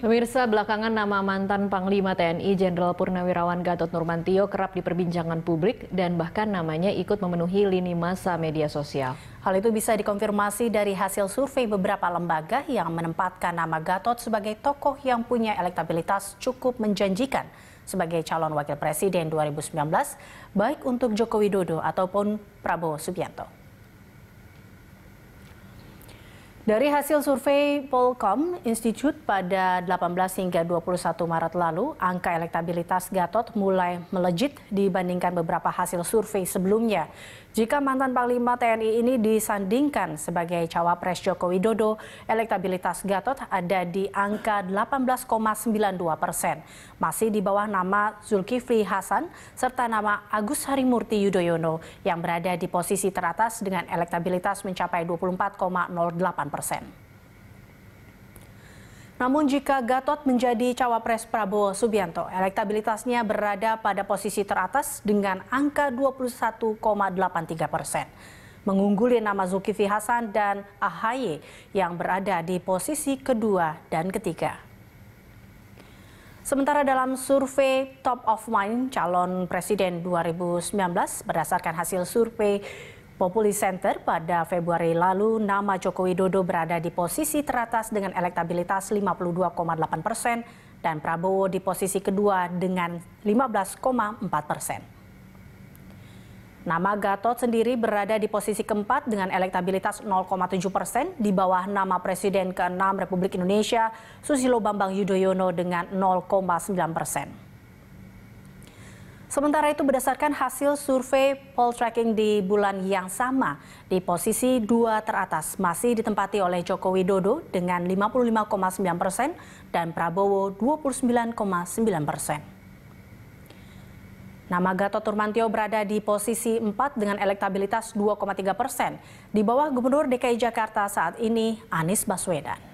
Pemirsa, belakangan nama mantan Panglima TNI Jenderal Purnawirawan Gatot Nurmantio kerap diperbincangkan publik dan bahkan namanya ikut memenuhi lini masa media sosial. Hal itu bisa dikonfirmasi dari hasil survei beberapa lembaga yang menempatkan nama Gatot sebagai tokoh yang punya elektabilitas cukup menjanjikan sebagai calon wakil presiden 2019, baik untuk Joko Widodo ataupun Prabowo Subianto. Dari hasil survei Polkom Institute pada 18 hingga 21 Maret lalu, angka elektabilitas Gatot mulai melejit dibandingkan beberapa hasil survei sebelumnya. Jika mantan Panglima TNI ini disandingkan sebagai cawapres Joko Widodo, elektabilitas Gatot ada di angka 18,92 persen. Masih di bawah nama Zulkifli Hasan serta nama Agus Harimurti Yudhoyono yang berada di posisi teratas dengan elektabilitas mencapai 24,08 persen. Namun jika Gatot menjadi cawapres Prabowo Subianto, elektabilitasnya berada pada posisi teratas dengan angka 21,83 persen. Mengungguli nama Zulkifli Hasan dan AHY yang berada di posisi kedua dan ketiga. Sementara dalam survei Top of Mind calon presiden 2019 berdasarkan hasil survei Populi Center pada Februari lalu, nama Joko Widodo berada di posisi teratas dengan elektabilitas 52,8 persen dan Prabowo di posisi kedua dengan 15,4 persen. Nama Gatot sendiri berada di posisi keempat dengan elektabilitas 0,7 persen di bawah nama Presiden ke-6 Republik Indonesia Susilo Bambang Yudhoyono dengan 0,9 persen. Sementara itu berdasarkan hasil survei poll tracking di bulan yang sama, di posisi dua teratas masih ditempati oleh Joko Widodo dengan 55,9 persen dan Prabowo 29,9 persen. Nama Gatot Turmantio berada di posisi 4 dengan elektabilitas 2,3 persen, di bawah Gubernur DKI Jakarta saat ini Anies Baswedan.